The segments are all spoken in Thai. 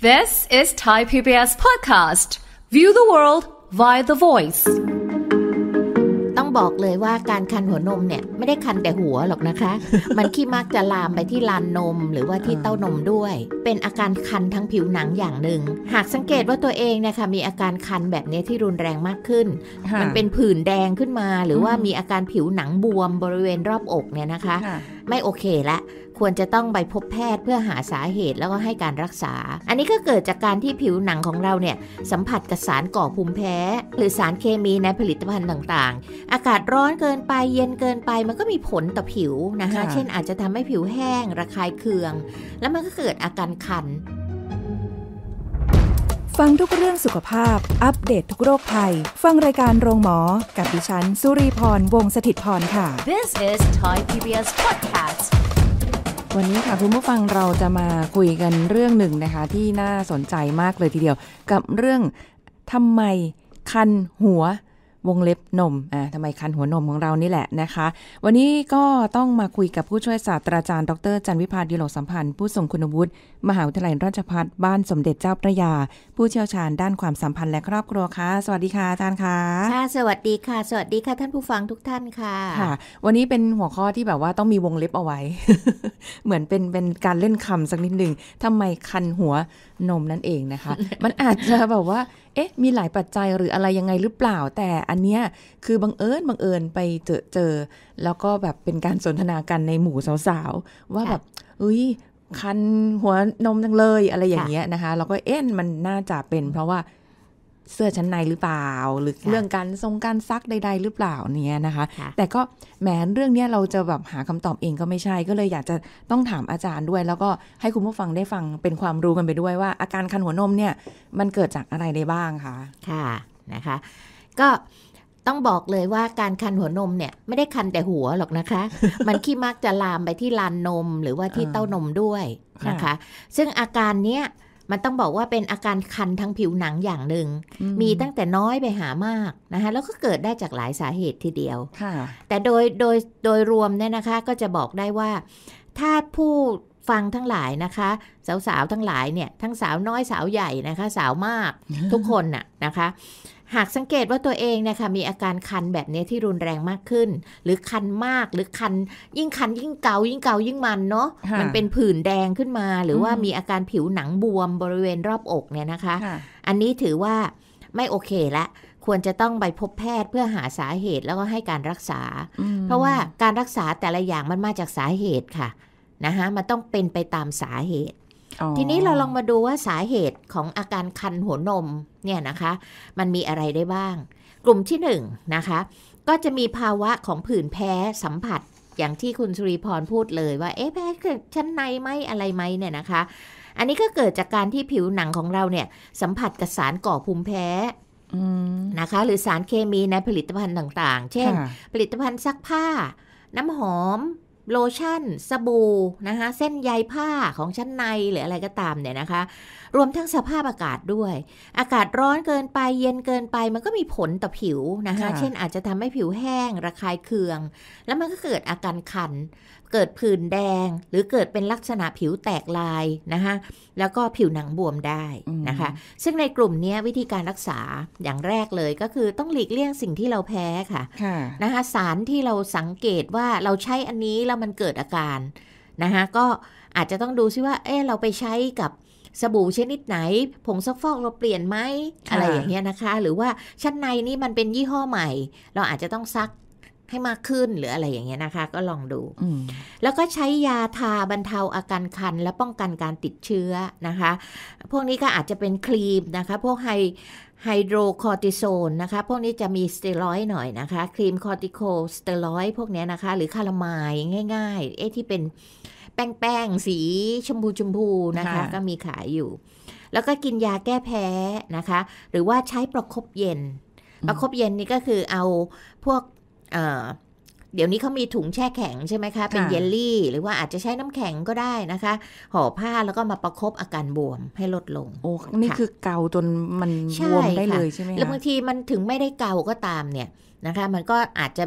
This is Thai PBS podcast. View the world via the voice. ต้องบอกเลยว่าการคันหัวนมเนี่ย ไม่ได้คันแต่หัวหรอกนะคะ มันขี้มากจะลามไปที่ลานนมหรือว่าที่เต้านมด้วย เป็นอาการคันทั้งผิวหนังอย่างหนึ่ง หากสังเกตว่าตัวเองเนะค่ะมีอาการคันแบบนี้ที่รุนแรงมากขึ้น มันเป็นผื่นแดงขึ้นมาหรือว่ามีอาการผิวหนังบวมบริเวณรอบอกเนี่ยนะคะ ไม่โอเคละควรจะต้องไปพบแพทย์เพื่อหาสาเหตุแล้วก็ให้การรักษา อันนี้ก็เกิดจากการที่ผิวหนังของเราเนี่ย สัมผัสกับสารก่อภูมิแพ้ หรือสารเคมีในผลิตภัณฑ์ต่างๆ อากาศร้อนเกินไปเย็นเกินไปมันก็มีผลต่อผิวนะคะเช่นอาจจะทำให้ผิวแห้ง ระคายเคือง แล้วมันก็เกิดอาการคัน ฟังทุกเรื่องสุขภาพ อัปเดตททุกโรคภัย ฟังรายการโรงหมอ กับดิฉัน สุรีพรวงศิตพรค่ะ This is Thai PBS Podcast วันนี้ค่ะคุณผู้ฟังเราจะมาคุยกันเรื่องหนึ่งนะคะ ที่น่าสนใจมากเลยทีเดียวกับเรื่องทำไมคันหัววงเล็บนมอ่าทำไมคันหัวนมของเรานี่แหละนะคะ วันนี้ก็ต้องมาคุยกับผู้ช่วยศาสตราจารย์ ดรจันวิพาดีโลสัมพันธ์ ผู้ทรงคุณวุฒิมหาวิทยาลัยราชภัฏบ้านสมเด็จเจ้าพระยา ผู้เชี่ยวชาญด้านความสัมพันธ์และครอบครัวค่ะสวัสดีค่ะอาจารย์ค่ะค่ะ สวัสดีค่ะ สวัสดีค่ะท่านผู้ฟังทุกท่านค่ะ ค่ะ วันนี้เป็นหัวข้อที่แบบว่าต้องมีวงเล็บเอาไว้ เหมือนเป็นเป็นการเล่นคำสักนิดหนึ่งทำไมคันหัวนมนั่นเองนะคะ มันอาจจะแบบว่าเอ๊ะ มีหลายปัจจัยหรืออะไรยังไงหรือเปล่า แต่อันเนี้ยคือบังเอิญบังเอิญไปเจอเจอ แล้วก็แบบเป็นการสนทนากันในหมู่สาว ๆ ว่าแบบ อุ้ยคันหัวนมจังเลยอะไรอย่างเงี้ยนะคะ เราก็เอ๊ะมันน่าจะเป็นเพราะว่าเสื้อชั้นในหรือเปล่า หรือเรื่องการทรงการซักใดๆหรือเปล่าเนี่ยนะคะ แต่ก็แหมเรื่องนี้เราจะแบบหาคำตอบเองก็ไม่ใช่ ก็เลยอยากจะต้องถามอาจารย์ด้วย แล้วก็ให้คุณผู้ฟังได้ฟังเป็นความรู้กันไปด้วยว่า อาการคันหัวนมเนี่ยมันเกิดจากอะไรได้บ้างคะค่ะนะคะ ก็ต้องบอกเลยว่าการคันหัวนมเนี่ย ไม่ได้คันแต่หัวหรอกนะคะ มันขี้มักจะลามไปที่ลานนมหรือว่าที่เต้านมด้วยนะคะ ซึ่งอาการเนี้ยมันต้องบอกว่าเป็นอาการคันทั้งผิวหนังอย่างหนึ่ง มีตั้งแต่น้อยไปหามากนะคะ แล้วก็เกิดได้จากหลายสาเหตุทีเดียว แต่โดยโดยโดยรวมเนี่ยนะคะก็จะบอกได้ว่าถ้าผู้ฟังทั้งหลายนะคะสาวๆทั้งหลายเนี่ยทั้งสาวน้อยสาวใหญ่นะคะ สาวมากทุกคนน่ะนะคะหากสังเกตว่าตัวเองนะคะมีอาการคันแบบนี้ที่รุนแรงมากขึ้น หรือคันมากหรือคันยิ่งคันยิ่งเกา ยิ่งเกายิ่งมันเนาะมันเป็นผื่นแดงขึ้นมา หรือว่ามีอาการผิวหนังบวมบริเวณรอบอกเนี่ยนะคะ อันนี้ถือว่า ไม่โอเคละ ควรจะต้องไปพบแพทย์เพื่อหาสาเหตุ แล้วก็ให้การรักษา เพราะว่าการรักษาแต่ละอย่างมันมาจากสาเหตุค่ะนะคะมันต้องเป็นไปตามสาเหตุทีนี้เราลองมาดูว่าสาเหตุของอาการคันหัวนมเนี่ยนะคะ มันมีอะไรได้บ้าง กลุ่มที่หนึ่งนะคะ ก็จะมีภาวะของผื่นแพ้ สัมผัสอย่างที่คุณสุริพรพูดเลยว่า เอ๊ะแพ้เกิดชั้นในไหมอะไรไหมเนี่ยนะคะ อันนี้ก็เกิดจากการที่ผิวหนังของเราเนี่ย สัมผัสกับสารก่อภูมิแพ้นะคะ หรือสารเคมีในผลิตภัณฑ์ต่างๆ เช่น ผลิตภัณฑ์ซักผ้า น้ำหอมโลชั่น สบู่ นะคะ เส้นใยผ้าของชั้นใน หรืออะไรก็ตามเนี่ยนะคะ รวมทั้งสภาพอากาศด้วย อากาศร้อนเกินไป เย็นเกินไปมันก็มีผลต่อผิวนะคะ เช่นอาจจะทำให้ผิวแห้ง ระคายเคือง แล้วมันก็เกิดอาการคันเกิดผื่นแดงหรือเกิดเป็นลักษณะผิวแตกลายนะคะแล้วก็ผิวหนังบวมได้นะคะ ซึ่งในกลุ่มนี้วิธีการรักษาอย่างแรกเลยก็คือต้องหลีกเลี่ยงสิ่งที่เราแพ้ค่ะนะคะสารที่เราสังเกตว่าเราใช้อันนี้แล้วมันเกิดอาการนะคะก็อาจจะต้องดูซิว่า เออเราไปใช้กับสบู่ชนิดไหนผงซักฟอกเราเปลี่ยนไหมอะไรอย่างเงี้ยนะคะ หรือว่าชั้นในนี่มันเป็นยี่ห้อใหม่ เราอาจจะต้องซักให้มากขึ้นหรืออะไรอย่างเงี้ยนะคะ ก็ลองดู แล้วก็ใช้ยาทาบรรเทาอาการคัน และป้องกันการติดเชื้อนะคะ พวกนี้ก็อาจจะเป็นครีมนะคะพวกไฮไฮโดรคอร์ติโซนนะคะ พวกนี้จะมีสเตียรอยหน่อยนะคะครีมคอร์ติโคสเตียรอยพวกนี้นะคะ หรือคารามายง่ายๆเอ๊ะที่เป็นแป้งๆสีชมพูชมพูนะคะ ก็มีขายอยู่ แล้วก็กินยาแก้แพ้นะคะ หรือว่าใช้ประครบเย็น ประครบเย็นนี่ก็คือเอาพวกเดี๋ยวนี้เขามีถุงแช่แข็งใช่ไหมคะเป็นเยลลี่หรือว่าอาจจะใช้น้ำแข็งก็ได้นะคะห่อผ้าแล้วก็มาประครบอาการบวมให้ลดลง โอ้นี่คือเกาจนมันบวมได้เลยใช่ไหมแล้วบางทีมันถึงไม่ได้เกาก็ตามเนี่ยนะคะ มันก็อาจจะ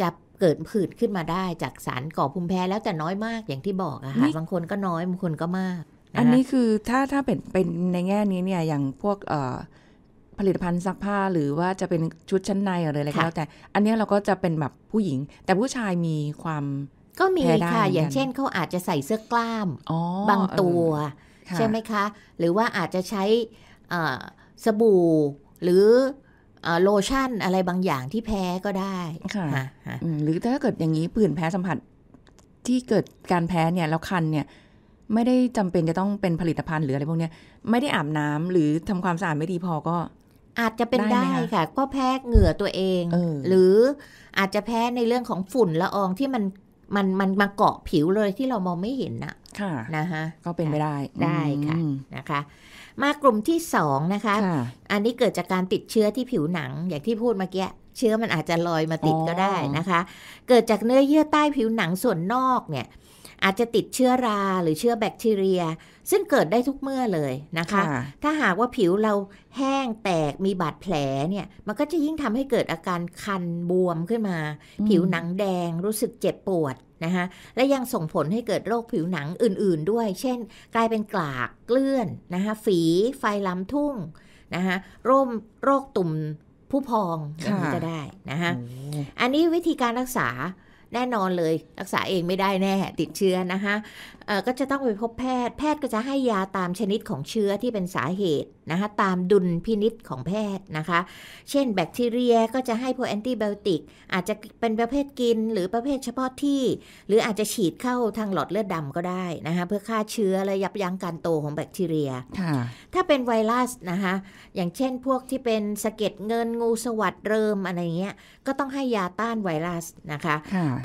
จะเกิดผื่นขึ้นมาได้ จากสารก่อภูมิแพ้แล้วแต่น้อยมากอย่างที่บอกอะค่ะบางคนก็น้อยบางคนก็มากอันนี้คือถ้าถ้าเป็นเป็นในแง่นี้เนี่ยอย่างพวกเอ่อผลิตภัณฑ์ซักผ้า หรือว่าจะเป็นชุดชั้นในอะไรอะไรก็แล้วแต่อันนี้เราก็จะเป็นแบบผู้หญิง แต่ผู้ชายมีความก็มีค่ะอย่างเช่น เขาอาจจะใส่เสื้อกล้ามบางตัว ใช่ไหมคะ หรือว่าอาจจะใช้สบู่หรือโลชั่นอะไรบางอย่างที่แพ้ก็ได้ค่ะหรือถ้าเกิดอย่างนี้ผื่นแพ้สัมผัส ที่เกิดการแพ้เนี่ยแล้วคันเนี่ยไม่ได้จำเป็นจะต้องเป็นผลิตภัณฑ์หรืออะไรพวกนี้ไม่ได้อาบน้ำหรือทำความสะอาดไม่ดีพอก็อาจจะเป็นได้ค่ะก็แพ้เหงื่อตัวเองออหรืออาจจะแพ้ในเรื่องของฝุ่นละอองที่มันมันมันมาเกาะผิวเลยที่เรามองไม่เห็นนะค่ะนะคะก็เป็นไปได้ได้ค่ะนะคะ มากลุ่มที่สองนะคะคะอันนี้เกิดจากการติดเชื้อที่ผิวหนังอย่างที่พูดเมื่อกี้เชื้อมันอาจจะลอยมาติดก็ได้นะคะเกิดจากเนื้อเยื่อใต้ผิวหนังส่วนนอกเนี่ย อาจจะติดเชื้อรา หรือเชื้อแบคทีเรียซึ่งเกิดได้ทุกเมื่อเลยนะคะ ถ้าหากว่าผิวเราแห้งแตกมีบาดแผลเนี่ย มันก็จะยิ่งทำให้เกิดอาการคันบวมขึ้นมา ผิวหนังแดงรู้สึกเจ็บปวดนะคะและยังส่งผลให้เกิดโรคผิวหนังอื่นๆด้วย เช่นกลายเป็นกลากเกลื่อนนะคะฝีไฟลำทุ่งนะคะโรคโรคตุ่มผู้พองอย่างนี้ก็ได้นะคะอันนี้วิธีการรักษาแน่นอนเลยรักษาเองไม่ได้แน่ติดเชื้อนะคะก็จะต้องไปพบแพทย์ แพทย์ก็จะให้ยาตามชนิดของเชื้อที่เป็นสาเหตุนะคะตามดุลพินิษของแพทย์นะคะ เช่นแบคทีเรียก็จะให้พวกแอนติบโอติกอาจจะเป็นประเภทกินหรือประเภทเฉพาะที่ หรืออาจจะฉีดเข้าทางหลอดเลือดดำก็ได้นะคะเพื่อฆ่าเชื้อและยับยั้งการโตของแบคทีเรียถ้าเป็นไวรัสนะคะอย่างเช่นพวกที่เป็นสะเก็ดเงินงูสวัสดเริมอะไรเงี้ยก็ต้องให้ยาต้านไวรัสนะคะ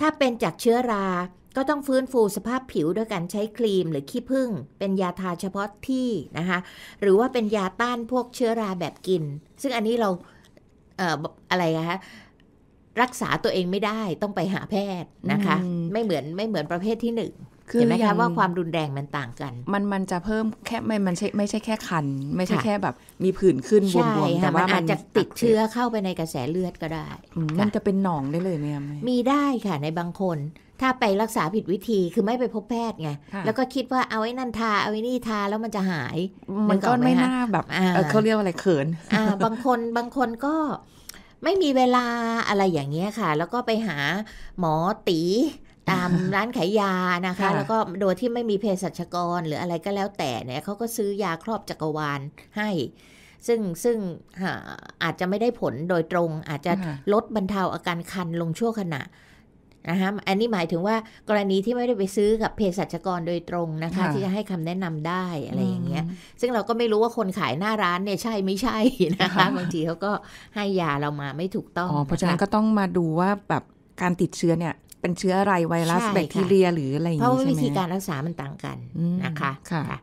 ถ้าเป็นจากเชื้อราก็ต้องฟื้นฟูสภาพผิว ด้วยการใช้ครีมหรือ ขี้ผึ้งเป็นยาทาเฉพาะที่นะคะ หรือว่าเป็นยาต้านพวกเชื้อราแบบกิน ซึ่งอันนี้เราเอออะไรคะรักษาตัวเองไม่ได้ต้องไปหาแพทย์นะคะ ไม่เหมือนไม่เหมือนประเภทที่หนึ่งเห็นไหมคะว่าความรุนแรงมันต่างกัน มันมันจะเพิ่มแค่ไม่มันใช่ไม่ใช่แค่คัน ไม่ใช่แค่แบบมีผื่นขึ้นบวมๆแต่ว่ามันอาจจะติดเชื้อเข้าไปในกระแสเลือดก็ได้มันจะเป็นหนองได้เลยี่ยมีได้ค่ะในบางคนถ้าไปรักษาผิดวิธีคือไม่ไปพบแพทย์ไง แล้วก็คิดว่าเอาไอ้นั่นทาเอาไอ้นี่ทาแล้วมันจะหาย มันก็ไม่น่าแบบเขาเรียกว่าอะไรเขินบางคนบางคนก็ไม่มีเวลาอะไรอย่างเงี้ยค่ะ แล้วก็ไปหาหมอตีตามร้านขายยานะคะ แล้วก็โดยที่ไม่มีเภสัชกรหรืออะไรก็แล้วแต่เนี่ยเขาก็ซื้อยาครอบจักรวาลให้ ซึ่งซึ่งอาจจะไม่ได้ผลโดยตรง อาจจะลดบรรเทาอาการคันลงชั่วขณะนะคะอันนี้หมายถึงว่ากรณีที่ไม่ได้ไปซื้อกับเภสัชกรโดยตรงนะคะ ที่จะให้คำแนะนำได้อะไรอย่างเงี้ยซึ่งเราก็ไม่รู้ว่าคนขายหน้าร้านเนี่ยใช่ไม่ใช่นะคะบางทีเขาก็ให้ยาเรามาไม่ถูกต้อง เพราะฉะนั้นก็ต้องมาดูว่าแบบการติดเชื้อเนี่ย เป็นเชื้ออะไรไวรัสแบคทีเรียหรืออะไรอย่างนี้ใช่ไหมเพราะวิธีการรักษามันต่างกันนะคะค่ะ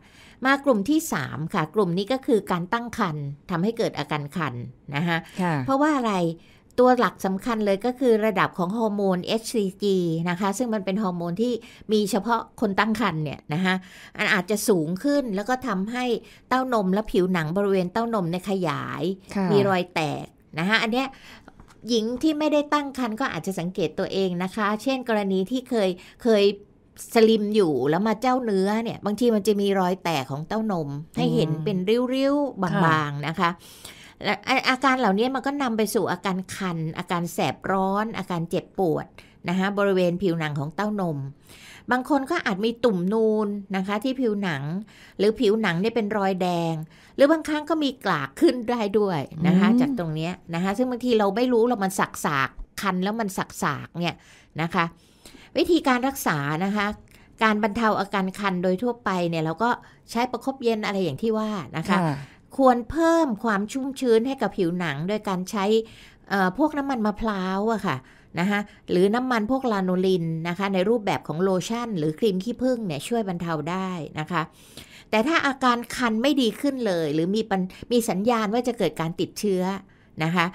มากลุ่มที่3ค่ะ กลุ่มนี้ก็คือการตั้งครนภ์ทำให้เกิดอาการคันนะคะเพราะว่าอะไรตัวหลักสำคัญเลยก็คือระดับของฮอร์โมน HCG นะคะ ซึ่งมันเป็นฮอร์โมนที่มีเฉพาะคนตั้งครรภ์เนี่ยนะคะอันอาจจะสูงขึ้นแล้วก็ทำให้เต้านมและผิวหนังบริเวณเต้านมในขยายมีรอยแตกนะคะอันเนี้ยหญิงที่ไม่ได้ตั้งครรภ์ก็อาจจะสังเกตตัวเองนะคะ เช่นกรณีที่เคยเคยสลิมอยู่แล้วมาเจ้าเนื้อเนี่ย บางทีมันจะมีรอยแตกของเต้านมให้เห็นเป็นริ้วๆบางๆนะคะอาการเหล่านี้มันก็นำไปสู่อาการคันอาการแสบร้อน อาการเจ็บปวดนะคะบริเวณผิวหนังของเต้านม บางคนก็อาจมีตุ่มนูนนะคะ ที่ผิวหนัง หรือผิวหนังเนี่ยเป็นรอยแดง หรือบางครั้งก็มีกลากขึ้นได้ด้วยนะคะ จากตรงนี้นะคะซึ่งบางทีเราไม่รู้เรามันสักสากคันแล้วมันสักสากเนี่ยนะคะ วิธีการรักษานะคะ การบรรเทาอาการคันโดยทั่วไปเนี่ย เราก็ใช้ประครบเย็นอะไรอย่างที่ว่านะคะควรเพิ่มความชุ่มชื้นให้กับผิวหนัง โดยการใช้พวกน้ำมันมะพร้าวอะค่ะนะคะหรือน้ำมันพวกลาโนลินนะคะในรูปแบบของโลชั่น หรือครีมขี้ผึ้งเนี่ยช่วยบรรเทาได้นะคะ แต่ถ้าอาการคันไม่ดีขึ้นเลย หรือมีมีสัญญาณว่าจะเกิดการติดเชื้อนะคะ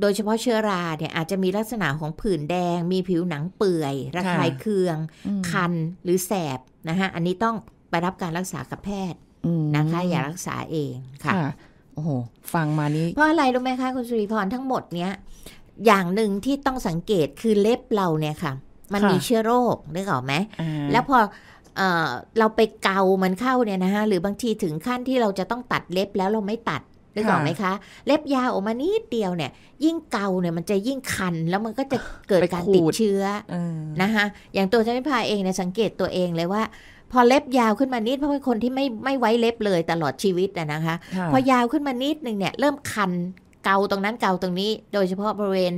โดยเฉพาะเชื้อราเนี่ยอาจจะมีลักษณะของผื่นแดง มีผิวหนังเปื่อยระคายเคือง คันหรือแสบนะคะอันนี้ต้องไปรับการรักษากับแพทย์นะคะอย่ารักษาเองค่ะโอ้โห ฟังมานี้ เพราะอะไรรู้ไหมคะคุณสุริพรทั้งหมดเนี้ยอย่างหนึ่งที่ต้องสังเกตคือเล็บเราเนี่ยค่ะ มันมีเชื้อโรคนึกออกไหมแล้วพอเราไปเกามันเข้าเนี่ยนะคะหรือบางทีถึงขั้นที่เราจะต้องตัดเล็บแล้วเราไม่ตัดนึกออกไหมคะเล็บยาวออกมานิดเดียวเนี่ย ยิ่งเกาเนี่ยมันจะยิ่งคัน แล้วมันก็จะเกิดการติดเชื้อนะคะอย่างตัวชนพาเองเนี่ยสังเกตตัวเองเลยว่าพอเล็บยาวขึ้นมานิดเพราะเป็นคนที่ไม่ไม่ไว้เล็บเลยตลอดชีวิตนะคะพอยาวขึ้นมานิดหนึ่งเนี่ยเริ่มคันเกาตรงนั้นเกาตรงนี้ โดยเฉพาะบริเวณ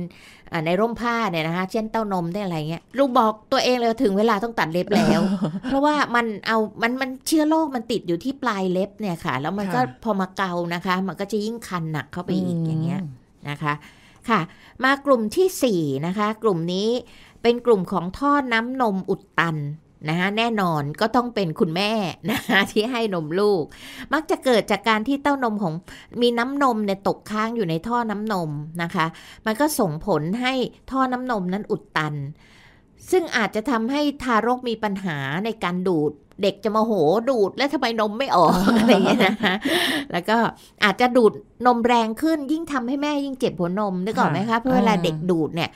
ในร่มผ้าเนี่ยนะคะ เช่นเต้านมได้อะไรเงี้ยลูกบอกตัวเองเลยถึงเวลาต้องตัดเล็บแล้ว เพราะว่ามันเอามันมันเชื้อโรคมันติดอยู่ที่ปลายเล็บเนี่ยค่ะ แล้วมันก็พอมาเกานะคะ มันก็จะยิ่งคันหนักเข้าไปอีกอย่างเงี้ยนะคะค่ะ มากลุ่มที่4นะคะ กลุ่มนี้เป็นกลุ่มของท่อน้ำนมอุดตันนะคะแน่นอนก็ต้องเป็นคุณแม่นะคะที่ให้นมลูก มักจะเกิดจากการที่เต้านมของมีน้ำนมเนี่ยตกค้างอยู่ในท่อน้ำนมนะคะ มันก็ส่งผลให้ท่อน้ำนมนั้นอุดตัน ซึ่งอาจจะทำให้ทารกมีปัญหาในการดูด เด็กจะมาโห ดูดแล้วทำไมนมไม่ออกอะไรอย่างเงี้ยนะคะแล้วก็อาจจะดูดนมแรงขึ้นยิ่งทำให้แม่ยิ่งเจ็บหัวนมนึกออกไหมคะเพราะเวลาเด็กดูดเนี่ย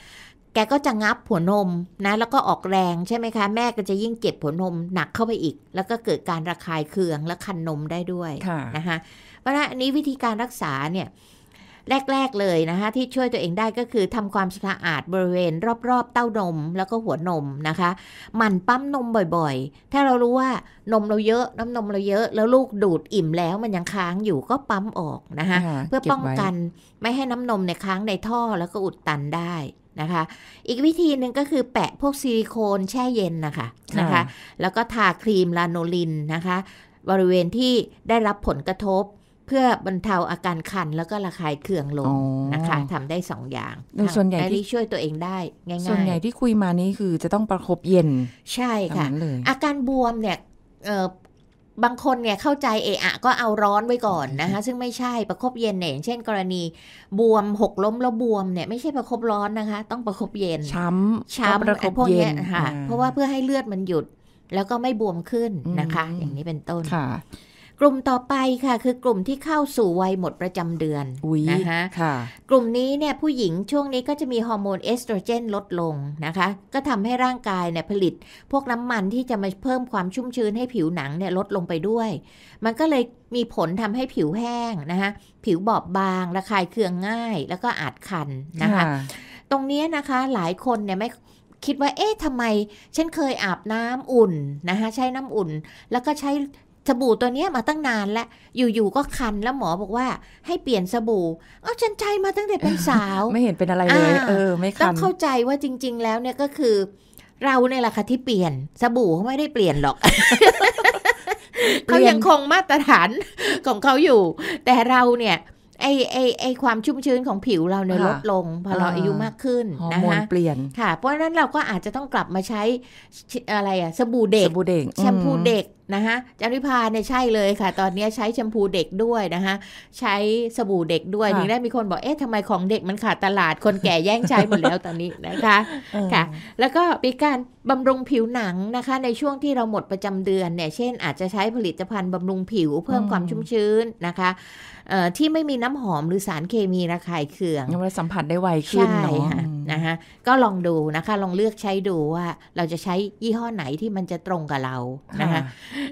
แกก็จะงับหัวนมนะแล้วก็ออกแรงใช่ไหมคะแม่ก็จะยิ่งเจ็บหัวนมหนักเข้าไปอีก แล้วก็เกิดการระคายเคืองและคันนมได้ด้วยนะคะเพราะนั้นนี้วิธีการรักษาเนี่ย แรกๆเลยนะคะที่ช่วยตัวเองได้ก็คือทำความสะอาดบริเวณรอบๆเต้านมแล้วก็หัวนมนะคะหมั่นปั๊มนมบ่อยๆ ถ้าเรารู้ว่านมเราเยอะน้ำนมเราเยอะ แล้วลูกดูดอิ่มแล้ว มันยังค้างอยู่ก็ปั๊มออกนะคะเพื่อป้องกันไม่ให้น้ำนมในค้างในท่อแล้วก็อุดตันได้นะคะอีกวิธีหนึ่งก็คือแปะพวกซิลิโคนแช่เย็นนะคะนะคะ แล้วก็ทาครีมลาโนลินนะคะ บริเวณที่ได้รับผลกระทบ เพื่อบรรเทาอาการคัน แล้วก็ระคายเคืองลงนะคะทำได้สองอย่างส่วนใหญ่ที่ช่วยตัวเองได้ง่ายๆส่วนใหญ่ที่คุยมานี้คือจะต้องประครบเย็นใช่ค่ะ อาการบวมเนี่ยบางคนเนี่ยเข้าใจเอะอะก็เอาร้อนไว้ก่อนนะคะ ซึ่งไม่ใช่ประครบเย็นเนี่ยอย่างเช่น กรณี บวม หกล้มแล้วบวมเนี่ยไม่ใช่ประครบร้อนนะคะ ต้องประครบเย็น ช้ำช้ำประครบเย็นค่ะ เพราะว่าเพื่อให้เลือดมันหยุดแล้วก็ไม่บวมขึ้นนะคะ อย่างนี้เป็นต้นลุ่ม ต่อไปค่ะ คือกลุ่มที่เข้าสู่วัยหมดประจำเดือนนะคะคะกลุ่มนี้เนี่ยผู้หญิงช่วงนี้ก็จะมีฮอร์โมนเอสโตรเจน ลดลงนะคะ ก็ทำให้ร่างกายเนี่ยผลิต พวกน้ำมันที่จะมาเพิ่มความชุ่มชื้น ให้ผิวหนังเนี่ยลดลงไปด้วย มันก็เลยมีผลทำให้ผิวแห้ง นะคะผิวบอบบางระคายเคืองง่ายแล้วก็อาจคันนะคะตรงนี้นะคะหลายคนเนี่ยไม่คิดว่าเอ๊ะทำไมฉันเคยอาบน้ำอุ่นนะคะใช้น้ำอุ่นแล้วก็ใช้สบู่ตัวนี้มาตั้งนานแล้วอยู่ๆก็คันแล้วหมอบอกว่า ให้เปลี่ยนสบู่อ้าวฉันใช้มาตั้งแต่เป็นสาวไม่เห็นเป็นอะไรเลย เออไม่คันต้องเข้าใจว่าจริง ๆ แล้วเนี่ยก็คือ เราในราคาที่เปลี่ยน สบู่เขาไม่ได้เปลี่ยนหรอกเขายังคงมาตรฐานของเขาอยู่ แต่เราเนี่ยไอไอไอความชุ่มชื้นของผิวเราเนี่ยลดลงพอเราอายุมากขึ้นนะคะเปลี่ยนค่ะ เพราะฉะนั้นเราก็อาจจะต้องกลับมาใช้อะไรอะสบู่เด็กสบู่เด็กแชมพูเด็กนะคะจันวิพาเนี่ยใช่เลยค่ะ ตอนนี้ใช้แชมพูเด็กด้วยนะคะใช้สบู่เด็กด้วยถึงได้มีคนบอกเอ๊ะทำไมของเด็กมันขาดตลาดคนแก่แย่งใช้หมดแล้วตอนนี้นะคะค่ะแล้วก็มีการบำรุงผิวหนังนะคะ ในช่วงที่เราหมดประจำเดือนเนี่ยเช่นอาจจะใช้ผลิตภัณฑ์บำรุงผิวเพิ่มความชุ่มชื้นนะคะที่ไม่มีน้ำหอมหรือสารเคมีระคายเคืองเราสัมผัสได้ไวขึ้นเนาะนะคะก็ลองดูนะคะ ลองเลือกใช้ดูว่าเราจะใช้ยี่ห้อไหนที่มันจะตรงกับเรา นะคะ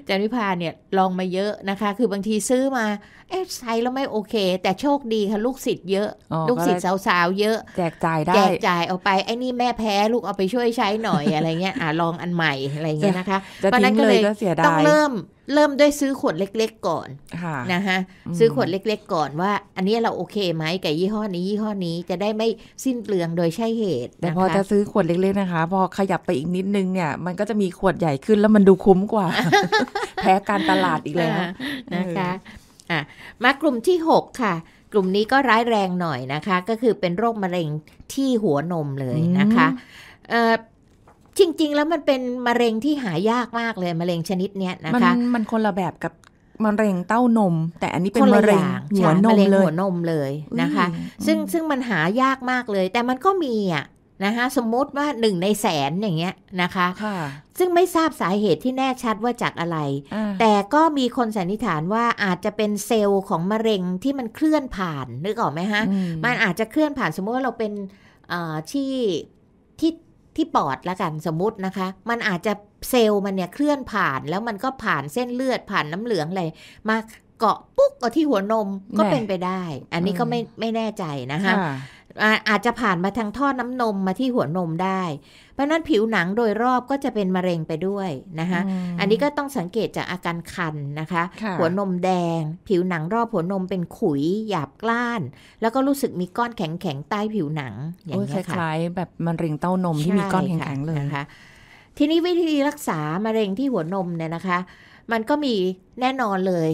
จันวิพาเนี่ย ลองมาเยอะนะคะ คือบางทีซื้อมาเอ๊ะใช้แล้วไม่โอเค แต่โชคดีค่ะลูกศิษย์เยอะลูกศิษย์สาวๆเยอะแจกจ่ายได้แจกจ่ายเอาไป ไอ้นี่แม่แพ้ลูกเอาไปช่วยใช้หน่อยอะไรเงี้ย อ่ะลองอันใหม่อะไรเงี้ยนะคะเพราะนั้นก็เลยต้องเริ่มเริ่มด้วยซื้อขวดเล็กๆก่อนนะคะซื้อขวดเล็กๆก่อนว่าอันนี้เราโอเคไหมกับยี่ห้อนี้ยี่ห้อนี้จะได้ไม่สิ้นเปลืองโดยใช่เหตุ แต่พอจะซื้อขวดเล็กๆนะคะ พอขยับไปอีกนิดนึงเนี่ย มันก็จะมีขวดใหญ่ขึ้นแล้วมันดูคุ้มกว่า แพ้การตลาดอีกแล้วนะคะะมากลุ่มที่6ค่ะ กลุ่มนี้ก็ร้ายแรงหน่อยนะคะ ก็คือเป็นโรคมะเร็งที่หัวนมเลยนะคะจริงๆ แล้วมันเป็นมะเร็งที่หายากมากเลย มะเร็งชนิดเนี้ยนะคะ มันมันคนละแบบกับ มะเร็งเต้านม แต่อันนี้เป็นมะเร็งหัวนมเลยหัวนมเลยนะคะ ซึ่งซึ่งมันหายากมากเลยแต่มันก็มีอ่ะนะคะสมมติว่าหนึ่งในแสนอย่างเงี้ยนะคะคะซึ่งไม่ทราบสาเหตุที่แน่ชัดว่าจากอะไร แต่ก็มีคนสันนิษฐานว่าอาจจะเป็นเซลล์ของมะเร็งที่มันเคลื่อนผ่านนึกออกไหมฮะมันอาจจะเคลื่อนผ่านสมมติว่าเราเป็นที่ที่ที่ปอดละกันสมมตินะคะ มันอาจจะเซลล์มันเนี่ยเคลื่อนผ่านแล้วมันก็ผ่านเส้นเลือดผ่านน้ำเหลืองอะไรมาเกาะปุ๊กก็ที่หัวนมก็เป็นไปได้ อันนี้ก็ไม่ไม่แน่ใจนะคะอาจจะผ่านมาทางท่อน้ำนมมาที่หัวนมได้ เพราะนั้นผิวหนังโดยรอบก็จะเป็นมะเร็งไปด้วยนะคะออันนี้ก็ต้องสังเกตจากอาการคันนะคะคะ หัวนมแดงผิวหนังรอบหัวนมเป็นขุยหยาบกล้าน แล้วก็รู้สึกมีก้อนแข็งๆใต้ผิวหนังอย่างนี้ค่ะคล้าย ๆ แบบมะเร็งเต้านมที่มีก้อนแข็งๆเลยนะคะ ทีนี้วิธีรักษามะเร็งที่หัวนมเนี่ยนะคะ มันก็มีแน่นอนเลย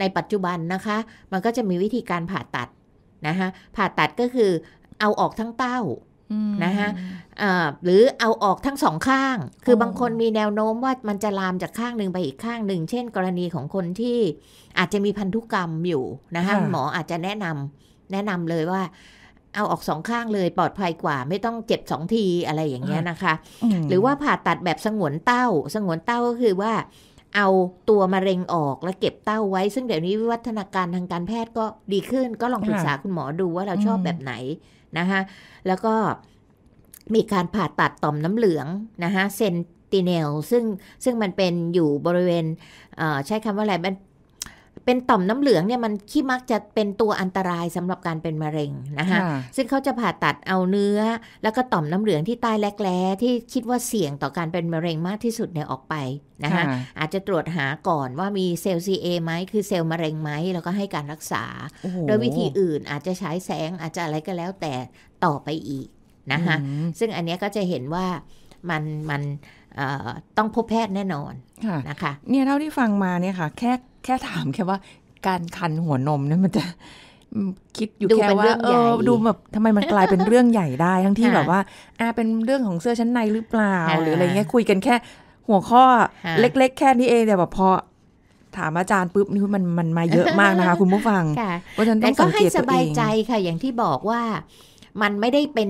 ในปัจจุบันนะคะ มันก็จะมีวิธีการผ่าตัดนะคะผ่าตัดก็คือเอาออกทั้งเต้านะฮะหรือเอาออกทั้งสองข้าง คือบางคนมีแนวโน้มว่ามันจะลามจากข้างหนึ่งไปอีกข้างหนึ่ง เช่น กรณีของคนที่อาจจะมีพันธุกรรมอยู่นะคะหมออาจจะแนะนำแนะนำเลยว่า เอาออกสองข้างเลยปลอดภัยกว่า ไม่ต้องเจ็บสองทีอะไรอย่างเงี้ยนะคะ หรือว่าผ่าตัดแบบสงวนเต้า สงวนเต้าก็คือว่า เอาตัวมะเร็งออกแล้วเก็บเต้าไว้ ซึ่งเดี๋ยวนี้วิวัฒนาการทางการแพทย์ก็ดีขึ้น ก็ลองปรึกษาคุณหมอดูว่าเราชอบแบบไหนนะคะแล้วก็ มีการผ่าตัดต่อมน้ำเหลือง นะคะเซนติเนลซึ่ง ซึ่ง มัน เป็นอยู่บริเวณใช้คำว่า อะไร มันเป็นต่อมน้ำเหลืองเนี่ย มันขี้มักจะเป็นตัวอันตรายสำหรับการเป็นมะเร็งนะคะซึ่งเขาจะผ่าตัดเอาเนื้อแล้วก็ต่อมน้ำเหลืองที่ใต้แรกแร้ที่คิดว่าเสี่ยงต่อการเป็นมะเร็งมากที่สุดเนี่ยออกไปนะคะอาจจะตรวจหาก่อนว่ามีเซลล์เอไหมคือเซลล์มะเร็งไหมแล้วก็ให้การรักษา โดยวิธีอื่นอาจจะใช้แสงอาจจะอะไรก็แล้วแต่ต่อไปอีกนะคะซึ่งอันนี้ก็จะเห็นว่ามันมันต้องพบแพทย์แน่นอนนะคะ เนี่ยเท่าที่ฟังมาเนี่ยค่ะ แค่แค่ถามแค่ว่าการคันหัวนมเนี่ยมันจะคิดอยู่แค่ว่า เออดูแบบทำไมมันกลายเป็นเรื่องใหญ่ได้ ทั้งที่แบบว่าอาเป็นเรื่องของเสื้อชั้นในหรือเปล่าหรืออะไรเงี้ย คุยกันแค่หัวข้อเล็กๆแค่นี้เองแต่แบบพอถามอาจารย์ปุ๊บนี่มันมันมาเยอะมากนะคะคุณผู้ฟังเพราะฉะนั้นต้องสังเกตตัวเองแต่ก็ให้สบายใจค่ะ อย่างที่บอกว่ามันไม่ได้เป็น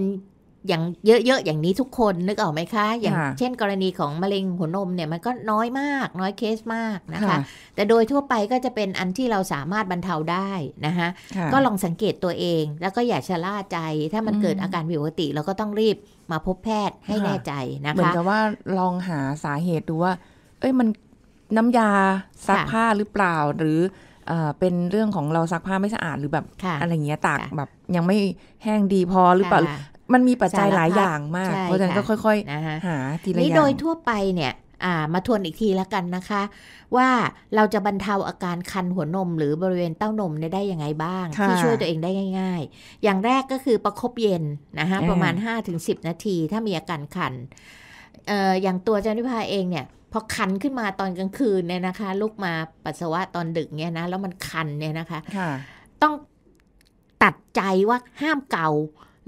อย่างเยอะ ๆ อย่างนี้ทุกคน นึกออกไหมคะ อย่างเช่นกรณีของมะเร็งหัวนมเนี่ยมันก็น้อยมาก น้อยเคสมากนะคะ แต่โดยทั่วไปก็จะเป็นอันที่เราสามารถบรรเทาได้นะคะก็ลองสังเกตตัวเองแล้วก็อย่าชะล่าใจถ้ามันเกิดอาการผิดปกติเราก็ต้องรีบมาพบแพทย์ให้แน่ใจนะคะเหมือนกับว่าลองหาสาเหตุดูว่า เอ้ยมันน้ำยา ซักผ้าหรือเปล่าหรือเป็นเรื่องของเราซักผ้าไม่สะอาดหรือแบบอะไรเงี้ยตากแบบยังไม่แห้งดีพอหรือเปล่ามันมีปัจจัยหลายอย่างมาก เพราะฉะนั้นก็ค่อยๆนะหา ทีละอย่าง นี่โดยทั่วไปเนี่ยมาทวนอีกทีละกันนะคะ ว่าเราจะบรรเทาอาการคันหัวนม หรือบริเวณเต้านมได้ยังไงบ้าง ที่ช่วยตัวเองได้ง่าย ๆ อย่างแรกก็คือประครบเย็นนะคะประมาณ5-10 นาที ถ้ามีอาการคันอออย่างตัวจันทิพาเองเนี่ยพอคันขึ้นมาตอนกลางคืนเนี่ยนะคะลุกมาปัสสาวะตอนดึกเนี่ยนะแล้วมันคันเนี่ยนะคะ ต้องตัดใจว่าห้ามเกา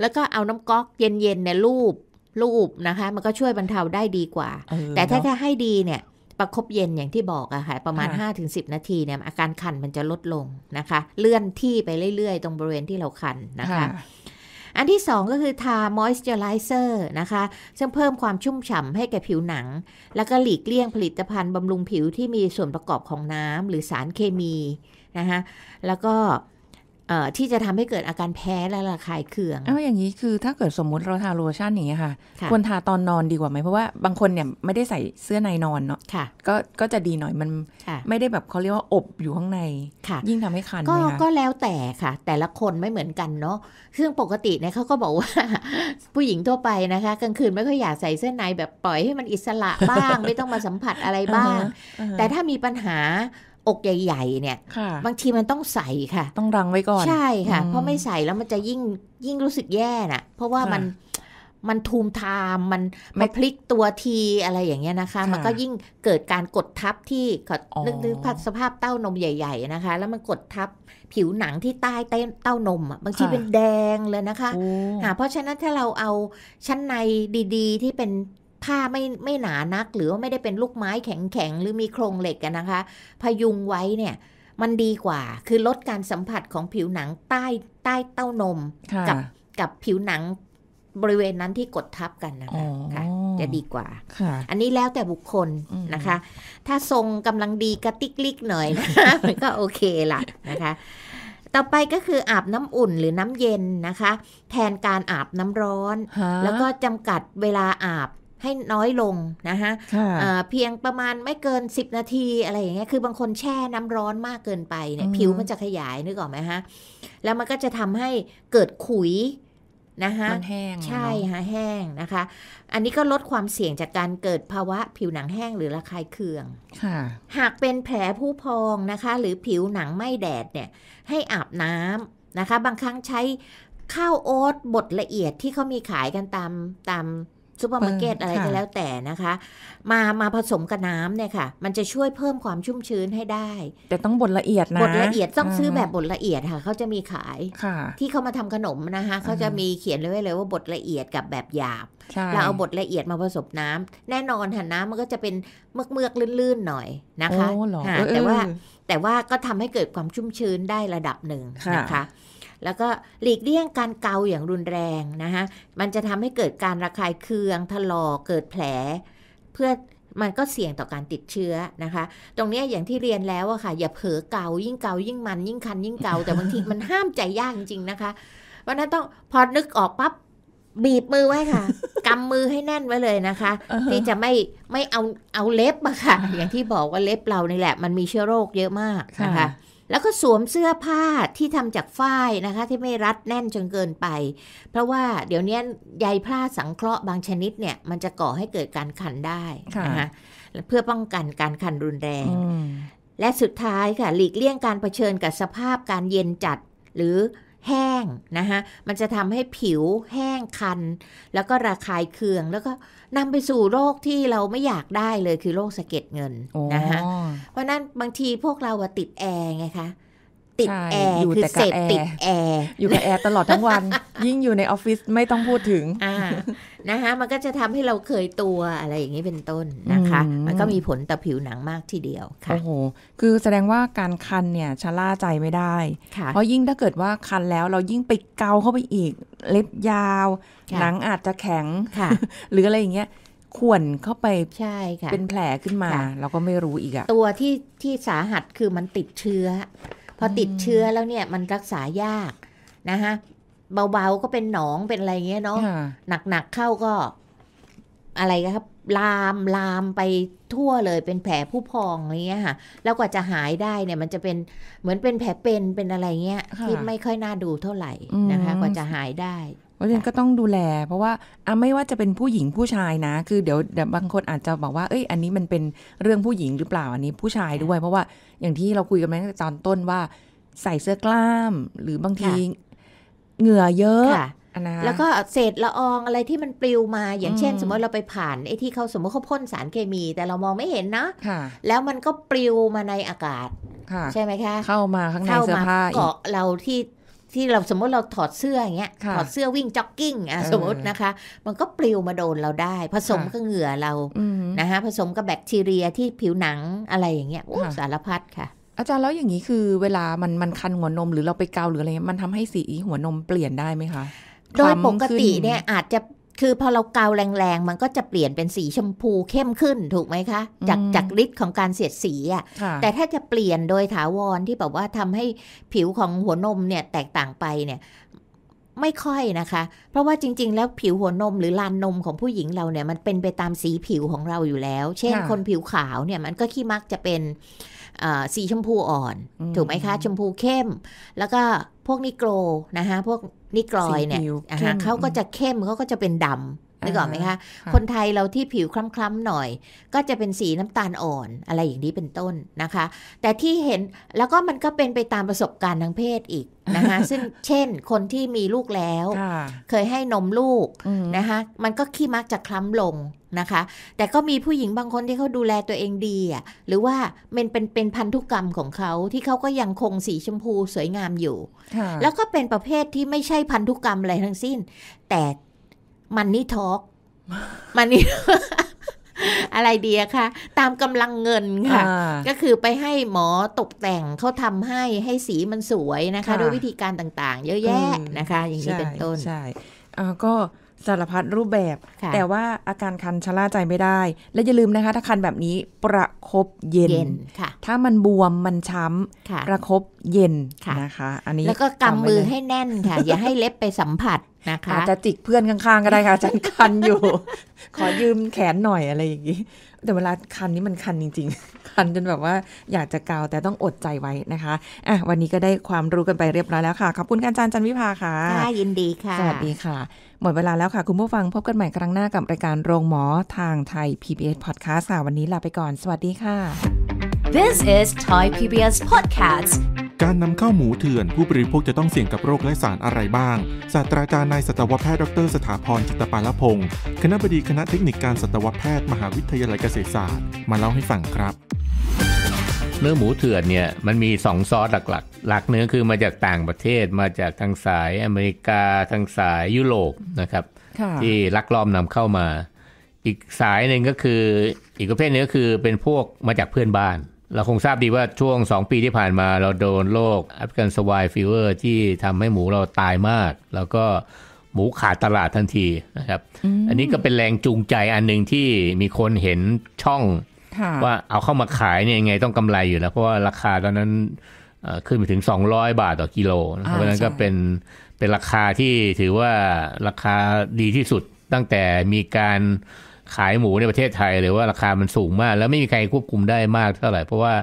แล้วก็เอาน้ำก๊อกเย็นๆเนี่ยลูบลูบนะคะ มันก็ช่วยบรรเทาได้ดีกว่า แต่ถ้าถ้าให้ดีเนี่ย ประครบเย็นอย่างที่บอกอะค่ะประมาณ 5-10 นาทีเนี่ย อาการคันมันจะลดลงนะคะ เลื่อนที่ไปเรื่อย ๆ ตรงบริเวณที่เราคันนะคะ อันที่ 2 ก็คือทามอยส์เจอไรเซอร์นะคะ ซึ่งเพิ่มความชุ่มฉ่ำให้แก่ผิวหนัง แล้วก็หลีกเลี่ยงผลิตภัณฑ์บำรุงผิวที่มีส่วนประกอบของน้ำหรือสารเคมีนะคะแล้วก็ที่จะทำให้เกิดอาการแพ้และระคายเคืองเอาอย่างนี้คือถ้าเกิดสมมุติเราทาโลชั่นอย่างนี้ค่ะ ควรทาตอนนอนดีกว่าไหมเพราะว่าบางคนเนี่ยไม่ได้ใส่เสื้อในนอนเนาะะก็ก็จะดีหน่อยมันไม่ได้แบบเขาเรียกว่าอบอยู่ข้างในยิ่งทำให้คันก็ก็แล้วแต่ค่ะ แต่ละคนไม่เหมือนกันเนาะซึ่งปกติเนี่ยเขาก็บอกว่า ผู้หญิงทั่วไปนะคะกลางคืนไม่ค่อยอยากใส่เสื้อในแบบปล่อยให้มันอิสระบ้างไม่ต้องมาสัมผัสอะไรบ้างแต่ถ้ามีปัญหาอกใหญ่ ๆ เนี่ย บางทีมันต้องใส่ค่ะ ต้องรังไว้ก่อน ใช่ค่ะ เพราะไม่ใส่แล้วมันจะยิ่งยิ่งรู้สึกแย่น่ะ เพราะว่ามันมันทูมทาม มันมาพลิกตัวทีอะไรอย่างเงี้ยนะคะ มันก็ยิ่งเกิดการกดทับที่นึกนึกสภาพเต้านมใหญ่ ๆ นะคะ แล้วมันกดทับผิวหนังที่ใต้เต้านมบางทีเป็นแดงเลยนะคะเพราะฉะนั้นถ้าเราเอาชั้นในดี ๆ ที่เป็นผ้าไม่ไม่หนานักหรือว่าไม่ได้เป็นลูกไม้แข็งแข็งหรือมีโครงเหล็กกันนะคะ พยุงไว้เนี่ยมันดีกว่า คือลดการสัมผัสของผิวหนังใต้ใต้เต้านมกับกับผิวหนังบริเวณนั้นที่กดทับกันนะคะคะจะดีกว่าอันนี้แล้วแต่บุคคลนะคะ ถ้าทรงกำลังดีกระติกลิกหน่อยก็โอเคละนะคะ ต่อไปก็คืออาบน้ำอุ่นหรือน้ำเย็นนะคะ แทนการอาบน้ำร้อน แล้วก็จำกัดเวลาอาบให้น้อยลงนะคะะเพียงประมาณไม่เกิน 10 นาทีอะไรอย่างเงี้ยคือบางคนแช่น้ำร้อนมากเกินไปเนี่ยผิวมันจะขยายนึกออกไหมฮะแล้วมันก็จะทำให้เกิดขุยนะคะแห้งใช่ฮะแห้งนะคะ อันนี้ก็ลดความเสี่ยงจากการเกิดภาวะผิวหนังแห้ง หรือระคายเคืองหากเป็นแผลผู้พองนะคะ หรือผิวหนังไม่แดดเนี่ยให้อาบน้ำนะคะ บางครั้งใช้ข้าวโอ๊ตบดละเอียดที่เขามีขายกันตามตามซูเปอร์มาร์เก็ตอะไรก็แล้วแต่นะคะ มามาผสมกับน้ำเนี่ยค่ะ มันจะช่วยเพิ่มความชุ่มชื้นให้ได้ แต่ต้องบดละเอียดนะบดละเอียดต้องซื้อแบบบดละเอียดค่ะเขาจะมีขาย ที่เขามาทำขนมนะคะเขาจะมีเขียนเลยไว้เลยว่าบดละเอียดกับแบบหยาบเราเอาบดละเอียดมาผสมน้ำ แน่นอนค่ะน้ำมันก็จะเป็นเมือกเมือกลื่นๆหน่อยนะคะแต่ว่า แต่ว่าก็ทำให้เกิดความชุ่มชื้นได้ระดับหนึ่งนะคะแล้วก็หลีกเลี่ยงการเกาอย่างรุนแรงนะคะ มันจะทำให้เกิดการระคายเคืองถลอกเกิดแผล เพื่อมันก็เสี่ยงต่อการติดเชื้อนะคะ ตรงนี้อย่างที่เรียนแล้วอะค่ะ อย่าเผลอเกายิ่งเกายิ่งมันยิ่งคัน ยิ่งเกาแต่บางทีมันห้ามใจยากจริงๆ นะคะ เพราะนั้นต้องพอนึกออกปั๊บบีบมือไว้ค่ะ กำมือให้แน่นไว้เลยนะคะที่จะไม่ไม่เอาเอาเล็บอะค่ะ อย่างที่บอกว่าเล็บเรานี่แหละ มันมีเชื้อโรคเยอะมากนะคะแล้วก็สวมเสื้อผ้าที่ทำจากฝ้ายนะคะ ที่ไม่รัดแน่นจนเกินไปเพราะว่าเดี๋ยวนี้ใยผ้าสังเคราะห์บางชนิดเนี่ยมันจะก่อให้เกิดการคันได้นะคะเพื่อป้องกันการคันรุนแรง และสุดท้ายค่ะ หลีกเลี่ยงการเผชิญกับสภาพการเย็นจัดหรือแห้งนะคะ มันจะทำให้ผิวแห้งคัน แล้วก็ระคายเคือง แล้วก็นำไปสู่โรคที่เราไม่อยากได้เลยคือโรคสะเก็ดเงินนะคะเพราะนั้นบางทีพวกเราติดแอร์ไงคะติดแอร์คือเสพติดแอร์อยู่กับแอร์ตลอดทั้งวัน ยิ่งอยู่ในออฟฟิศไม่ต้องพูดถึงนะคะมันก็จะทำให้เราเคยตัวอะไรอย่างนี้เป็นต้นนะคะ มันก็มีผลต่อผิวหนังมากทีเดียวค่ะโอ้โห คือแสดงว่าการคันเนี่ย ชะล่าใจไม่ได้ เพราะยิ่งถ้าเกิดว่าคันแล้วเรายิ่งไปเกาเข้าไปอีก เล็บยาวหนังอาจจะแข็งหรืออะไรอย่างเงี้ยข่วนเข้าไปใช่ค่ะเป็นแผลขึ้นมาเราก็ไม่รู้อีกอะตัวที่ที่สาหัสคือมันติดเชื้อพอติดเชื้อแล้วเนี่ย มันรักษายากนะคะเบาๆก็เป็นหนองเป็นอะไรเงี้ยเนาะหนักๆเข้าก็ อะไรครับลามลามไปทั่วเลย เป็นแผลผู้พองอะไรเงี้ยค่ะ แล้วกว่าจะหายได้เนี่ยมันจะเป็นเหมือนเป็นแผลเป็นเป็นอะไรเงี้ยที่ไม่ค่อยน่าดูเท่าไหร่นะคะกว่าจะหายได้เพราะฉะนั้นก็ต้องดูแล เพราะว่าอไม่ว่าจะเป็นผู้หญิงผู้ชายนะ คือเดี๋ยวเดี๋ยวบางคนอาจจะบอกว่าเอ้ยอันนี้มันเป็นเรื่องผู้หญิงหรือเปล่าอันนี้ผู้ชายด้วย เพราะว่า อย่างที่เราคุยกันมาตั้งแต่ตอนต้นว่า ใส่เสื้อกล้ามหรือบางทีเหงื่อเยอะนะแล้วก็เศษละอองอะไรที่มันปลิวมาอย่างเช่น สมมติเราไปผ่านไอ้ที่เขาสมมติเขาพ่นสารเคมี แต่เรามองไม่เห็นนะะแล้วมันก็ปลิวมาในอากาศใช่ไหมคะเข้ามาข้างในเสื้อผ้าเกาะเราที่ที่เราสมมติเราถอดเสื้ออย่างเงี้ย ถอดเสื้อวิ่งจ็อกกิ้งอ่ะสมมตินะคะ มันก็ปลิวมาโดนเราได้ ผสมกับเหงื่อเรานะคะผสมกับแบคทีเรียที่ผิวหนังอะไรอย่างเงี้ยสารพัดค่ะ อาจารย์แล้วอย่างนี้คือ เวลามันมันคันหัวนมหรือเราไปเกาหรืออะไรมันทำให้สีหัวนมเปลี่ยนได้ไหมคะโดยปกติเนี่ยอาจจะคือพอเราเกาแรงๆมันก็จะเปลี่ยนเป็นสีชมพูเข้มขึ้น ถูกไหมคะ จากจากฤทธิ์ของการเสียดสีอ่ะแต่ถ้าจะเปลี่ยนโดยถาวรที่แบบว่าทำให้ผิวของหัวนมเนี่ยแตกต่างไปเนี่ยไม่ค่อยนะคะ เพราะว่าจริง ๆ แล้วผิวหัวนมหรือลานนมของผู้หญิงเราเนี่ย มันเป็นไปตามสีผิวของเราอยู่แล้ว เช่นคนผิวขาวเนี่ย มันก็ขี้มักจะเป็นสีชมพูอ่อน ถูกไหมคะ ชมพูเข้ม แล้วก็พวกนิโกรนะคะพวกนี่กรอยเนี่ยเขาก็จะเข้มเขาก็จะเป็นดำนึกออกไหมคะ คนไทยเราที่ผิวคล้ำๆหน่อย ก็จะเป็นสีน้ำตาลอ่อน อะไรอย่าง นี้เป็นต้นนะคะ แต่ที่เห็นแล้วก็ มันก็เป็นไปตามประสบการณ์ทางเพศอีกนะคะ ซึ่งเช่น คนที่มีลูกแล้ว เคยให้นมลูก นะคะมันก็ขี้มักจะคล้ำลงนะคะ แต่ก็มีผู้หญิงบางคนที่เขาดูแลตัวเองดีอ่ะหรือว่ามันเป็นเป็นพันธุกรรมของเขาที่เขาก็ยังคงสีชมพูสวยงามอยู่ แล้วก็เป็นประเภทที่ไม่ใช่พันธุกรรมอะไรทั้งสิ้น แต่มันนี่ทอกมันนี่อะไรดีอะคะตามกำลังเงินค่ะ ก็คือไปให้หมอตกแต่งเขาทำให้ให้สีมันสวยนะคะด้วยวิธีการต่างๆเยอะแยะนะคะ อย่างนี้เป็นต้นใช่ก็สารพัดรูปแบบ แต่ว่าอาการคันชะล่าใจไม่ได้ และอย่าลืมนะคะ ถ้าคันแบบนี้ประครบเย็นนถ้ามันบวมมันช้ำประครบเย็นนะคะ อันนี้แล้วก็กำมือให้แน่นค่ะ อย่าให้เล็บไปสัมผัสนะคะอาจจะจิกเพื่อนข้างๆก็ได้ค่ะจันคันอยู่ ขอยืมแขนหน่อยอะไรอย่างนี้แต่เวลาคันนี้มันคันจริงๆ คันจนแบบว่าอยากจะกาวแต่ต้องอดใจไว้นะคะอ่ะวันนี้ก็ได้ความรู้กันไปเรียบร้อยแล้วค่ะขอบคุณอาจารย์จันวิภาค่ะ ยินดีค่ะสวัสดีค่ะหมดเวลาแล้วค่ะ คุณผู้ฟังพบกันใหม่ครั้งหน้ากับ รายการโรงหมอ ทางไทย PBS Podcast ค่ะวันนี้ลาไปก่อน สวัสดีค่ะ This is Thai PBS Podcast การนำเข้าหมูเถื่อนผู้บริโภคจะต้องเสี่ยงกับโรคและสารอะไรบ้างศาสตราจารย์นายสัตวแพทย์ดร สถาพรจิตปาลพงศ์คณะบดีคณะเทคนิคการสัตวแพทย์ มหาวิทยาลัยเกษตรศาสตร์มาเล่าให้ฟังครับเนื้อหมูเถื่อนเนี่ยมันมี 2 ซอสหลักๆ หลักเนื้อคือมาจากต่างประเทศมาจากทางสายอเมริกาทางสายยุโรปนะครับ ที่ลักลอบนำเข้ามา อีกสายหนึ่งก็คืออีกประเภทนึงก็คือเป็นพวกมาจากเพื่อนบ้าน เราคงทราบดีว่าช่วง 2 ปีที่ผ่านมาเราโดนโรคแอฟริกันสวายฟีเวอร์ที่ทำให้หมูเราตายมาก แล้วก็หมูขาดตลาดทันทีนะครับ อันนี้ก็เป็นแรงจูงใจอันหนึ่งที่มีคนเห็นช่องว่าเอาเข้ามาขายเนี่ยยังไงต้องกำไรอยู่แล้วเพราะว่าราคาตอนนั้นขึ้นไปถึง200บาทต่อกิโล เพราะนั้นก็เป็นเป็นราคาที่ถือว่าราคาดีที่สุดตั้งแต่มีการขายหมูในประเทศไทยหรือว่าราคามันสูงมาก แล้วไม่มีใครควบคุมได้มากเท่าไหร่เพราะว่า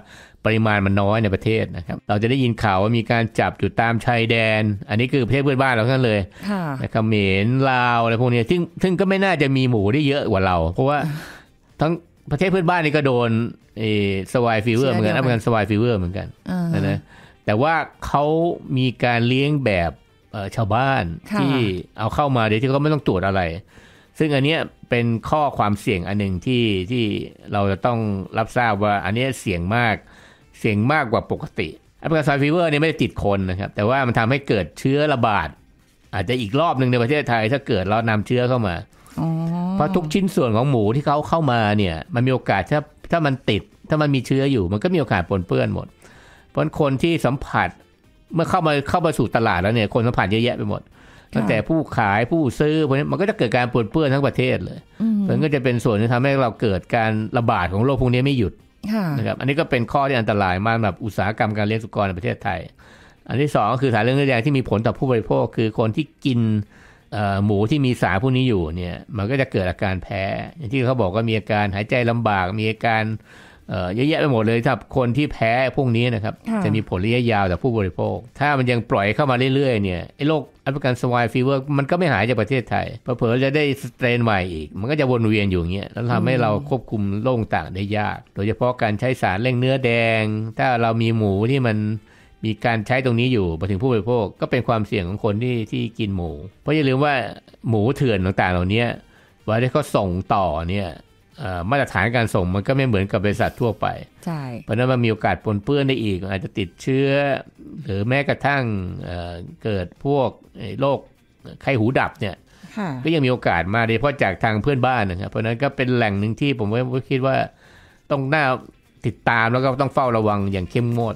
ปริมาณมันน้อยในประเทศนะครับ เราจะได้ยินข่าวว่ามีการจับอยู่ตามชายแดน อันนี้คือประเทศเพื่อนบ้านเราทั้งเลยนะครับเหมรลาวอะไรพวกนี้ซึ่งซึ่งก็ไม่น่าจะมีหมูได้เยอะกว่าเรา เพราะว่าทั้งประเทศเพื่อนบ้านนี่ก็โดนสวายฟีเวอร์เหมือนกันเหมือนกันสวายฟีเวอร์เหมือนกันนะ แต่ว่าเขามีการเลี้ยงแบบชาวบ้านที่เอาเข้ามาโดยที่เขาไม่ต้องตรวจอะไร ซึ่งอันนี้เป็นข้อความเสี่ยงอันหนึ่งที่ที่เราจะต้องรับทราบว่าอันนี้เสี่ยงมาก เสี่ยงมากกว่าปกติอัฟกาไาฟีเวอร์เนี่ยไม่ได้ติดคนนะครับ แต่ว่ามันทำให้เกิดเชื้อระบาดอาจจะอีกรอบหนึ่งในประเทศไทยถ้าเกิดเรานำเชื้อเข้ามาเพราะทุกชิ้นส่วนของหมูที่เขาเข้ามาเนี่ย มันมีโอกาสถ้าถ้ามันติดถ้ามันมีเชื้ออยู่ มันก็มีโอกาสปนเปื้อนหมดเพราะคนที่สัมผัสเมื่อเข้ามาเข้ามาสู่ตลาดแล้วเนี่ยคนสัมผัสเยอะแยะไปหมดตั้งแต่ผู้ขายผู้ซื้อพวกนี้มันก็จะเกิดการปนเปื้อนทั้งประเทศเลยมันก็จะเป็นส่วนที่ทำให้เราเกิดการระบาดของโรคพวกนี้ไม่หยุดนะครับอันนี้ก็เป็นข้อที่อันตรายมากแบบอุตสาหกรรมการเลี้ยงสุกรในประเทศไทย อันที่สองก็คือสารเรื่องเนื้อแดงที่มีผลต่อผู้บริโภคคือคนที่กินหมูที่มีสารพวกนี้อยู่เนี่ยมันก็จะเกิดอาการแพ้ อย่างที่เขาบอกก็มีอาการหายใจลำบาก มีอาการเยอะแยะไปหมดเลย ถ้ารับคนที่แพ้พวกนี้นะครับจะมีผลระยะยาวต่อผู้บริโภค ถ้ามันยังปล่อยเข้ามาเรื่อยๆเนี่ยไอ้โรคอฟริการสวายฟีเวอร์มันก็ไม่หายจากประเทศไทยเผลอจะได้สเตรนใหม่อีก มันก็จะวนเวียนอยู่เงี้ยแล้วทำให้เราควบคุมโรคต่างได้ยาก โดยเฉพาะการใช้สารเร่งเนื้อแดง ถ้าเรามีหมูที่มันมีการใช้ตรงนี้อยู่มาถึงผู้บริโภคก็เป็นความเสี่ยงของคนที่ที่กินหมู เพราะอย่าลืมว่าหมูเถื่อนต่างๆเหล่านี้เวลาที่เขาส่งต่อเนี่ยมาตรฐานการส่งมันก็ไม่เหมือนกับบริษัททั่วไปใช่เพราะนั้นมันมีโอกาสปนเปื้อนได้อีกอาจจะติดเชื้อ หรือแม้กระทั่งเเกิดพวกโรคไข้หูดับเนี่ยก็ยังมีโอกาสมาโดยเฉพาะจากทางเพื่อนบ้านนะครับ เพราะนั้นก็เป็นแหล่งหนึ่งที่ผมก็คิดว่าต้องน่าติดตามแล้วก็ต้องเฝ้าระวังอย่างเข้มงวด